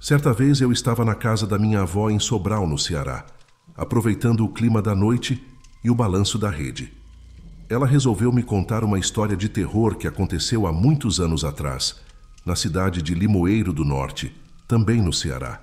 Certa vez eu estava na casa da minha avó em Sobral, no Ceará, aproveitando o clima da noite e o balanço da rede. Ela resolveu me contar uma história de terror que aconteceu há muitos anos atrás, na cidade de Limoeiro do Norte, também no Ceará.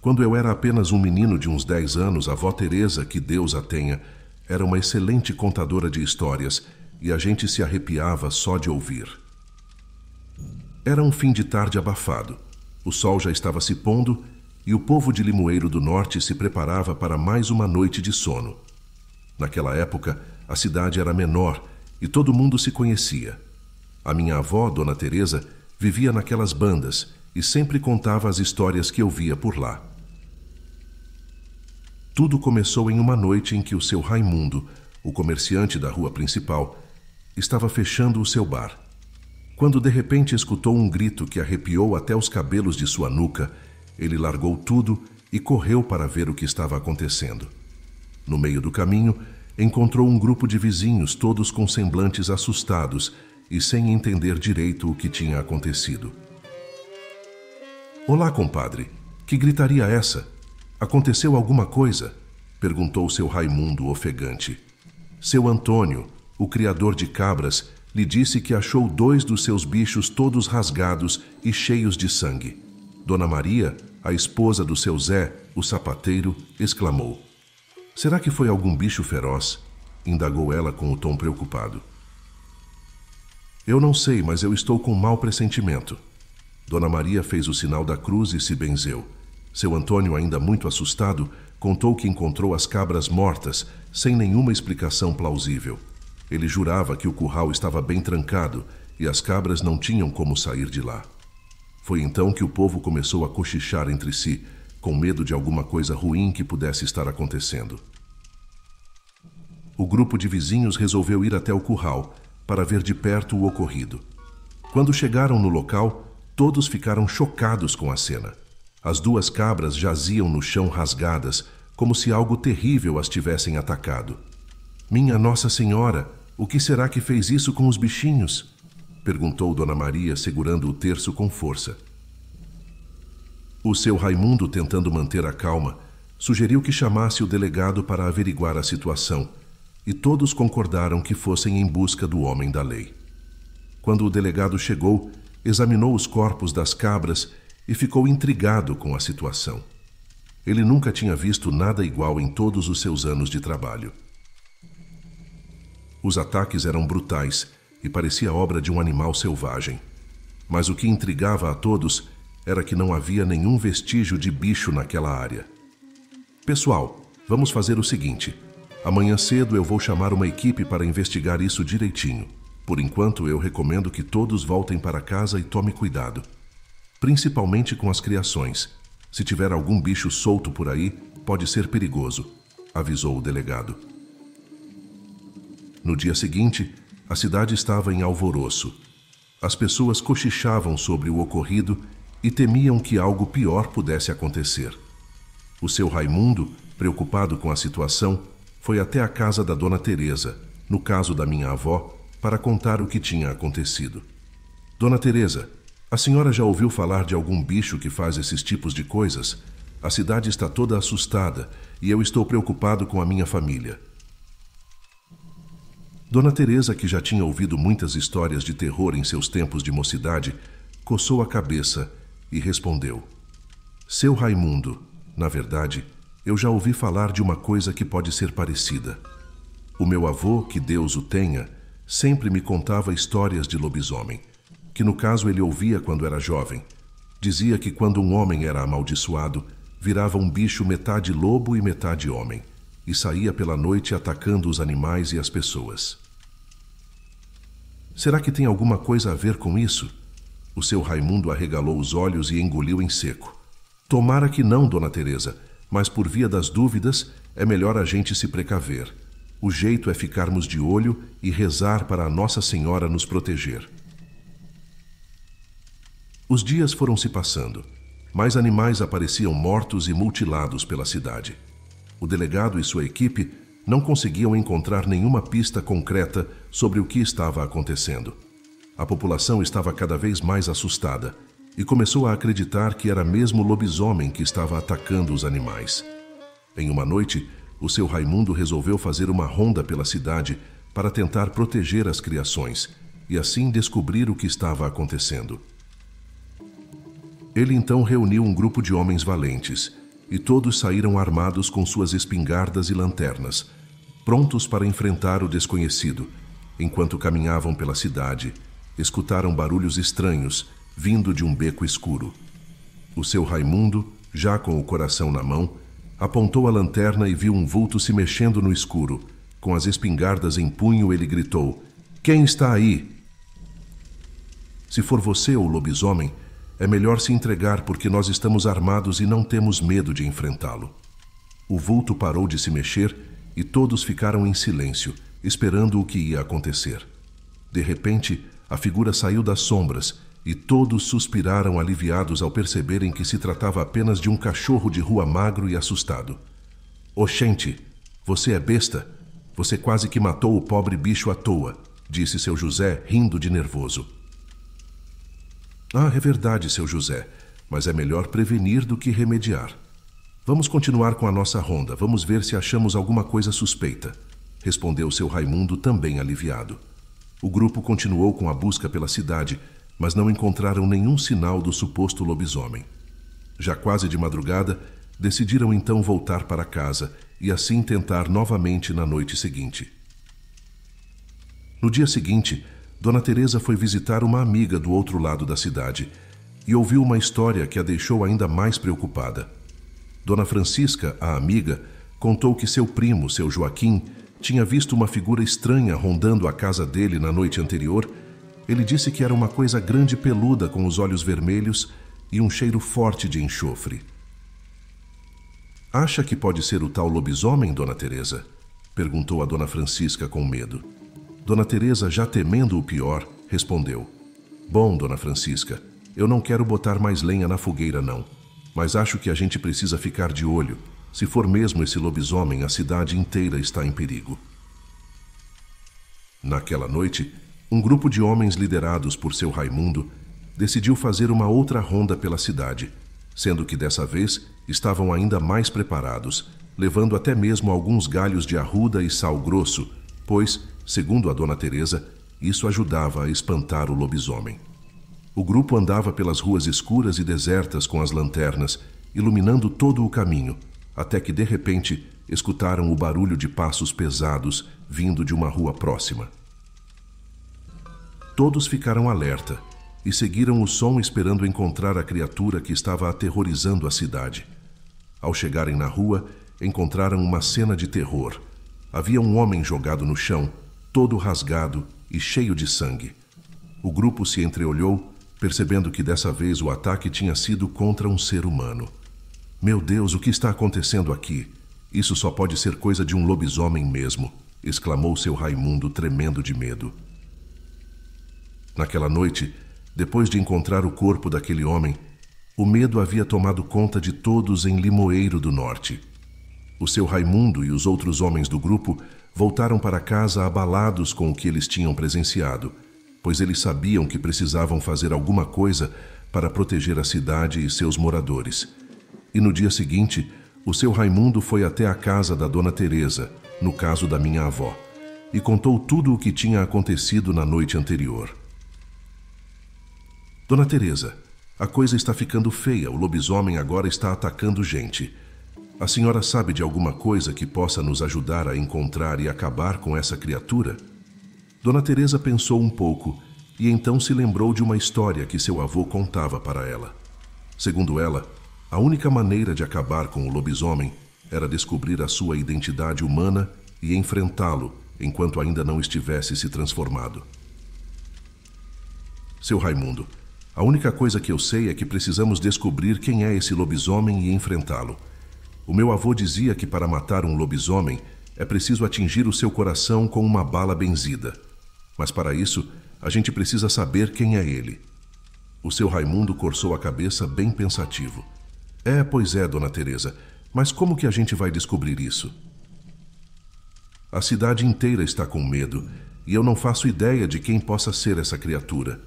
Quando eu era apenas um menino de uns 10 anos, a avó Teresa, que Deus a tenha, era uma excelente contadora de histórias e a gente se arrepiava só de ouvir. Era um fim de tarde abafado. O sol já estava se pondo e o povo de Limoeiro do Norte se preparava para mais uma noite de sono. Naquela época, a cidade era menor e todo mundo se conhecia. A minha avó, Dona Teresa, vivia naquelas bandas e sempre contava as histórias que eu via por lá. Tudo começou em uma noite em que o seu Raimundo, o comerciante da rua principal, estava fechando o seu bar. Quando de repente escutou um grito que arrepiou até os cabelos de sua nuca, ele largou tudo e correu para ver o que estava acontecendo. No meio do caminho, encontrou um grupo de vizinhos, todos com semblantes assustados e sem entender direito o que tinha acontecido. Olá, compadre. Que gritaria é essa? Aconteceu alguma coisa? perguntou seu Raimundo ofegante. Seu Antônio, o criador de cabras lhe disse que achou dois dos seus bichos todos rasgados e cheios de sangue. Dona Maria, a esposa do seu Zé, o sapateiro, exclamou: Será que foi algum bicho feroz? indagou ela com o tom preocupado. Eu não sei, mas eu estou com mau pressentimento. Dona Maria fez o sinal da cruz e se benzeu. Seu Antônio, ainda muito assustado, contou que encontrou as cabras mortas, sem nenhuma explicação plausível. Ele jurava que o curral estava bem trancado e as cabras não tinham como sair de lá. Foi então que o povo começou a cochichar entre si, com medo de alguma coisa ruim que pudesse estar acontecendo. O grupo de vizinhos resolveu ir até o curral para ver de perto o ocorrido. Quando chegaram no local, todos ficaram chocados com a cena. As duas cabras jaziam no chão rasgadas, como se algo terrível as tivessem atacado. Minha Nossa Senhora! O que será que fez isso com os bichinhos? perguntou Dona Maria, segurando o terço com força. O seu Raimundo, tentando manter a calma, sugeriu que chamasse o delegado para averiguar a situação, e todos concordaram que fossem em busca do homem da lei. Quando o delegado chegou, examinou os corpos das cabras e ficou intrigado com a situação. Ele nunca tinha visto nada igual em todos os seus anos de trabalho. Os ataques eram brutais e parecia obra de um animal selvagem. Mas o que intrigava a todos era que não havia nenhum vestígio de bicho naquela área. Pessoal, vamos fazer o seguinte: amanhã cedo eu vou chamar uma equipe para investigar isso direitinho. Por enquanto, eu recomendo que todos voltem para casa e tome cuidado, principalmente com as criações. Se tiver algum bicho solto por aí, pode ser perigoso, avisou o delegado. No dia seguinte, a cidade estava em alvoroço. As pessoas cochichavam sobre o ocorrido e temiam que algo pior pudesse acontecer. O seu Raimundo, preocupado com a situação, foi até a casa da dona Teresa, no caso da minha avó, para contar o que tinha acontecido. Dona Teresa, a senhora já ouviu falar de algum bicho que faz esses tipos de coisas? A cidade está toda assustada e eu estou preocupado com a minha família. Dona Teresa, que já tinha ouvido muitas histórias de terror em seus tempos de mocidade, coçou a cabeça e respondeu: Seu Raimundo, na verdade, eu já ouvi falar de uma coisa que pode ser parecida. O meu avô, que Deus o tenha, sempre me contava histórias de lobisomem, que no caso ele ouvia quando era jovem. Dizia que quando um homem era amaldiçoado, virava um bicho metade lobo e metade homem e saía pela noite atacando os animais e as pessoas. Será que tem alguma coisa a ver com isso? O seu Raimundo arregalou os olhos e engoliu em seco. Tomara que não, Dona Teresa, mas por via das dúvidas é melhor a gente se precaver. O jeito é ficarmos de olho e rezar para a Nossa Senhora nos proteger. Os dias foram se passando. Mais animais apareciam mortos e mutilados pela cidade o delegado e sua equipe não conseguiam encontrar nenhuma pista concreta sobre o que estava acontecendo. A população estava cada vez mais assustada e começou a acreditar que era mesmo o lobisomem que estava atacando os animais. Em uma noite, o seu Raimundo resolveu fazer uma ronda pela cidade para tentar proteger as criações e assim descobrir o que estava acontecendo. Ele então reuniu um grupo de homens valentes e todos saíram armados com suas espingardas e lanternas, prontos para enfrentar o desconhecido. Enquanto caminhavam pela cidade, escutaram barulhos estranhos vindo de um beco escuro. O seu Raimundo, já com o coração na mão, apontou a lanterna e viu um vulto se mexendo no escuro. Com as espingardas em punho, ele gritou: Quem está aí? Se for você, o lobisomem, é melhor se entregar porque nós estamos armados e não temos medo de enfrentá-lo. O vulto parou de se mexer e todos ficaram em silêncio, esperando o que ia acontecer. De repente, a figura saiu das sombras e todos suspiraram aliviados ao perceberem que se tratava apenas de um cachorro de rua magro e assustado. Oxente, você é besta? Você quase que matou o pobre bicho à toa, disse seu José, rindo de nervoso. Ah, é verdade, seu José, mas é melhor prevenir do que remediar. Vamos continuar com a nossa ronda, vamos ver se achamos alguma coisa suspeita, respondeu seu Raimundo, também aliviado. O grupo continuou com a busca pela cidade, mas não encontraram nenhum sinal do suposto lobisomem. Já quase de madrugada, decidiram então voltar para casa e assim tentar novamente na noite seguinte. No dia seguinte, Dona Teresa foi visitar uma amiga do outro lado da cidade e ouviu uma história que a deixou ainda mais preocupada. Dona Francisca, a amiga, contou que seu primo, seu Joaquim, tinha visto uma figura estranha rondando a casa dele na noite anterior. Ele disse que era uma coisa grande peluda com os olhos vermelhos e um cheiro forte de enxofre. Acha que pode ser o tal lobisomem, Dona Teresa? perguntou a Dona Francisca com medo. Dona Teresa, já temendo o pior, respondeu: Bom, Dona Francisca, eu não quero botar mais lenha na fogueira não, mas acho que a gente precisa ficar de olho. Se for mesmo esse lobisomem, a cidade inteira está em perigo. Naquela noite, um grupo de homens liderados por seu Raimundo decidiu fazer uma outra ronda pela cidade, sendo que dessa vez estavam ainda mais preparados, levando até mesmo alguns galhos de arruda e sal grosso, pois Segundo a dona Teresa, isso ajudava a espantar o lobisomem. O grupo andava pelas ruas escuras e desertas com as lanternas, iluminando todo o caminho, até que de repente escutaram o barulho de passos pesados vindo de uma rua próxima. Todos ficaram alerta e seguiram o som esperando encontrar a criatura que estava aterrorizando a cidade. Ao chegarem na rua, encontraram uma cena de terror. Havia um homem jogado no chão todo rasgado e cheio de sangue. O grupo se entreolhou, percebendo que dessa vez o ataque tinha sido contra um ser humano. Meu Deus, o que está acontecendo aqui? Isso só pode ser coisa de um lobisomem mesmo, exclamou seu Raimundo, tremendo de medo. Naquela noite, depois de encontrar o corpo daquele homem, o medo havia tomado conta de todos em Limoeiro do Norte. O seu Raimundo e os outros homens do grupo voltaram para casa abalados com o que eles tinham presenciado, pois eles sabiam que precisavam fazer alguma coisa para proteger a cidade e seus moradores. E no dia seguinte, o seu Raimundo foi até a casa da dona Teresa, no caso da minha avó, e contou tudo o que tinha acontecido na noite anterior. Dona Teresa, a coisa está ficando feia, o lobisomem agora está atacando gente. A senhora sabe de alguma coisa que possa nos ajudar a encontrar e acabar com essa criatura? Dona Teresa pensou um pouco e então se lembrou de uma história que seu avô contava para ela. Segundo ela, a única maneira de acabar com o lobisomem era descobrir a sua identidade humana e enfrentá-lo enquanto ainda não estivesse se transformado. Seu Raimundo, a única coisa que eu sei é que precisamos descobrir quem é esse lobisomem e enfrentá-lo. O meu avô dizia que para matar um lobisomem é preciso atingir o seu coração com uma bala benzida. Mas para isso, a gente precisa saber quem é ele. O seu Raimundo coçou a cabeça bem pensativo. É, pois é, dona Teresa, mas como que a gente vai descobrir isso? A cidade inteira está com medo e eu não faço ideia de quem possa ser essa criatura.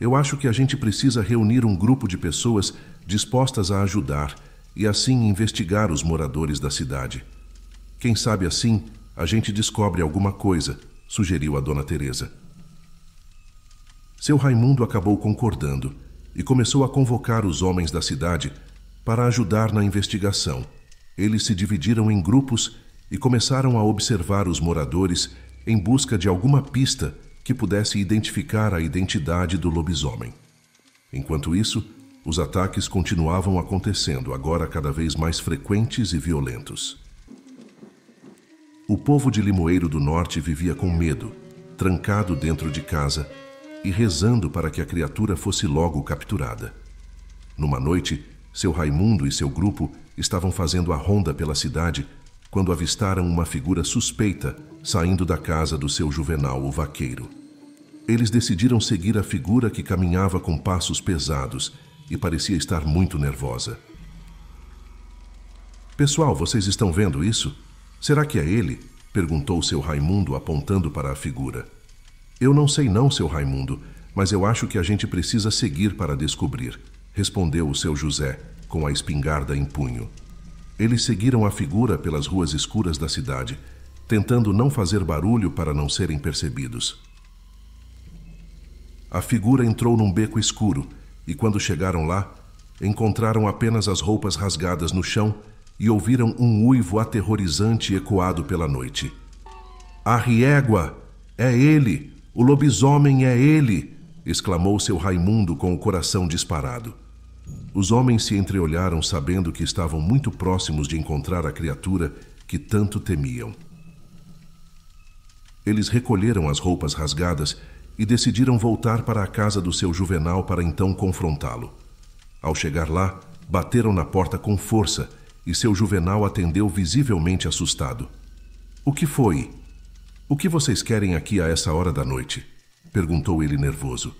Eu acho que a gente precisa reunir um grupo de pessoas dispostas a ajudar e assim investigar os moradores da cidade. Quem sabe assim a gente descobre alguma coisa, sugeriu a dona Teresa. Seu Raimundo acabou concordando e começou a convocar os homens da cidade para ajudar na investigação. Eles se dividiram em grupos e começaram a observar os moradores em busca de alguma pista que pudesse identificar a identidade do lobisomem. Enquanto isso, os ataques continuavam acontecendo, agora cada vez mais frequentes e violentos. O povo de Limoeiro do Norte vivia com medo, trancado dentro de casa e rezando para que a criatura fosse logo capturada. Numa noite, seu Raimundo e seu grupo estavam fazendo a ronda pela cidade quando avistaram uma figura suspeita saindo da casa do seu juvenal, o vaqueiro. Eles decidiram seguir a figura que caminhava com passos pesados e parecia estar muito nervosa. Pessoal, vocês estão vendo isso? Será que é ele? perguntou seu Raimundo, apontando para a figura. Eu não sei, não, seu Raimundo, mas eu acho que a gente precisa seguir para descobrir, respondeu o seu José, com a espingarda em punho. Eles seguiram a figura pelas ruas escuras da cidade, tentando não fazer barulho para não serem percebidos. A figura entrou num beco escuro e quando chegaram lá, encontraram apenas as roupas rasgadas no chão e ouviram um uivo aterrorizante ecoado pela noite. A riégua! É ele! O lobisomem é ele! exclamou seu Raimundo com o coração disparado. Os homens se entreolharam sabendo que estavam muito próximos de encontrar a criatura que tanto temiam. Eles recolheram as roupas rasgadas e decidiram voltar para a casa do seu juvenal para então confrontá-lo. Ao chegar lá, bateram na porta com força e seu juvenal atendeu visivelmente assustado. O que foi? O que vocês querem aqui a essa hora da noite? perguntou ele nervoso.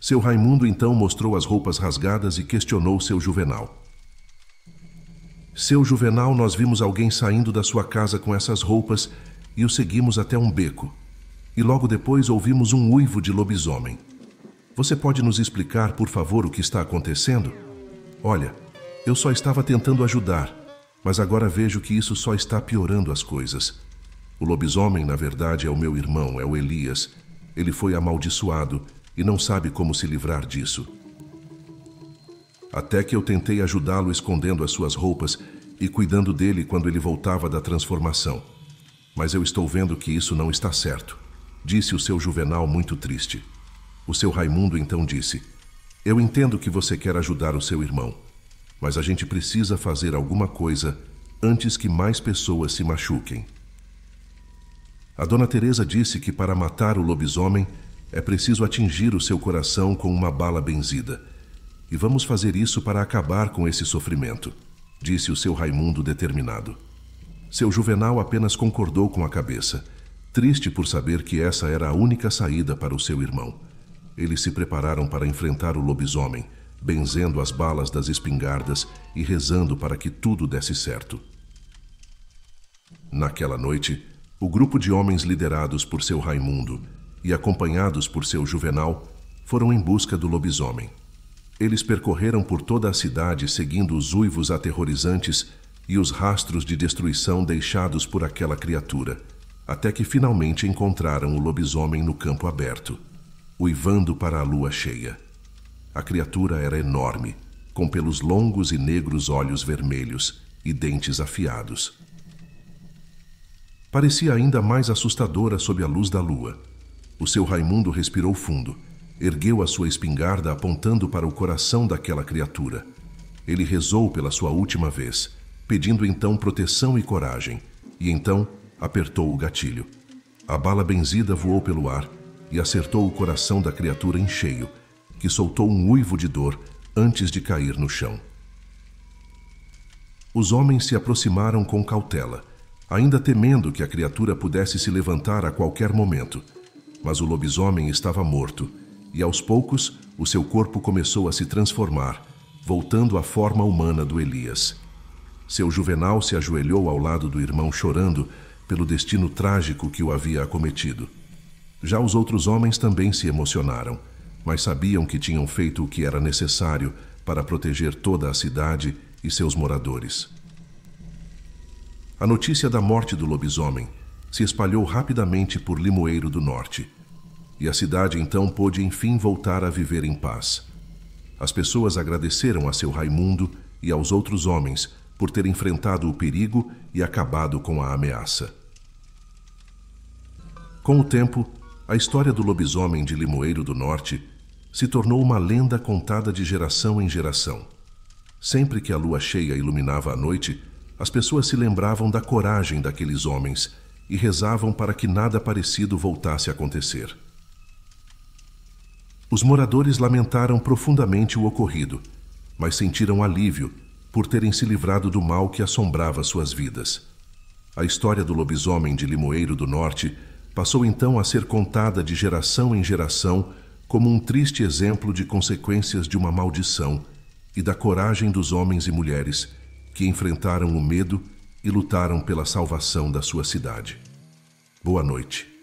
Seu Raimundo então mostrou as roupas rasgadas e questionou seu juvenal. Seu juvenal, nós vimos alguém saindo da sua casa com essas roupas e o seguimos até um beco e logo depois ouvimos um uivo de lobisomem. Você pode nos explicar, por favor, o que está acontecendo? Olha, eu só estava tentando ajudar, mas agora vejo que isso só está piorando as coisas. O lobisomem, na verdade, é o meu irmão, é o Elias. Ele foi amaldiçoado e não sabe como se livrar disso. Até que eu tentei ajudá-lo escondendo as suas roupas e cuidando dele quando ele voltava da transformação. Mas eu estou vendo que isso não está certo disse o seu Juvenal muito triste. O seu Raimundo então disse: Eu entendo que você quer ajudar o seu irmão, mas a gente precisa fazer alguma coisa antes que mais pessoas se machuquem. A dona Teresa disse que para matar o lobisomem é preciso atingir o seu coração com uma bala benzida. E vamos fazer isso para acabar com esse sofrimento, disse o seu Raimundo determinado. Seu Juvenal apenas concordou com a cabeça triste por saber que essa era a única saída para o seu irmão. Eles se prepararam para enfrentar o lobisomem, benzendo as balas das espingardas e rezando para que tudo desse certo. Naquela noite, o grupo de homens liderados por seu Raimundo e acompanhados por seu Juvenal foram em busca do lobisomem. Eles percorreram por toda a cidade seguindo os uivos aterrorizantes e os rastros de destruição deixados por aquela criatura até que finalmente encontraram o lobisomem no campo aberto, uivando para a lua cheia. A criatura era enorme, com pelos longos e negros olhos vermelhos e dentes afiados. Parecia ainda mais assustadora sob a luz da lua. O seu Raimundo respirou fundo, ergueu a sua espingarda apontando para o coração daquela criatura. Ele rezou pela sua última vez, pedindo então proteção e coragem, e então apertou o gatilho. A bala benzida voou pelo ar e acertou o coração da criatura em cheio, que soltou um uivo de dor antes de cair no chão. Os homens se aproximaram com cautela, ainda temendo que a criatura pudesse se levantar a qualquer momento. Mas o lobisomem estava morto, e aos poucos o seu corpo começou a se transformar, voltando à forma humana do Elias. Seu juvenal se ajoelhou ao lado do irmão chorando, pelo destino trágico que o havia acometido. Já os outros homens também se emocionaram, mas sabiam que tinham feito o que era necessário para proteger toda a cidade e seus moradores. A notícia da morte do lobisomem se espalhou rapidamente por Limoeiro do Norte, e a cidade então pôde enfim voltar a viver em paz. As pessoas agradeceram a seu Raimundo e aos outros homens por ter enfrentado o perigo e acabado com a ameaça. Com o tempo, a história do lobisomem de Limoeiro do Norte se tornou uma lenda contada de geração em geração. Sempre que a lua cheia iluminava a noite, as pessoas se lembravam da coragem daqueles homens e rezavam para que nada parecido voltasse a acontecer. Os moradores lamentaram profundamente o ocorrido, mas sentiram alívio por terem se livrado do mal que assombrava suas vidas. A história do lobisomem de Limoeiro do Norte passou então a ser contada de geração em geração como um triste exemplo de consequências de uma maldição e da coragem dos homens e mulheres que enfrentaram o medo e lutaram pela salvação da sua cidade. Boa noite.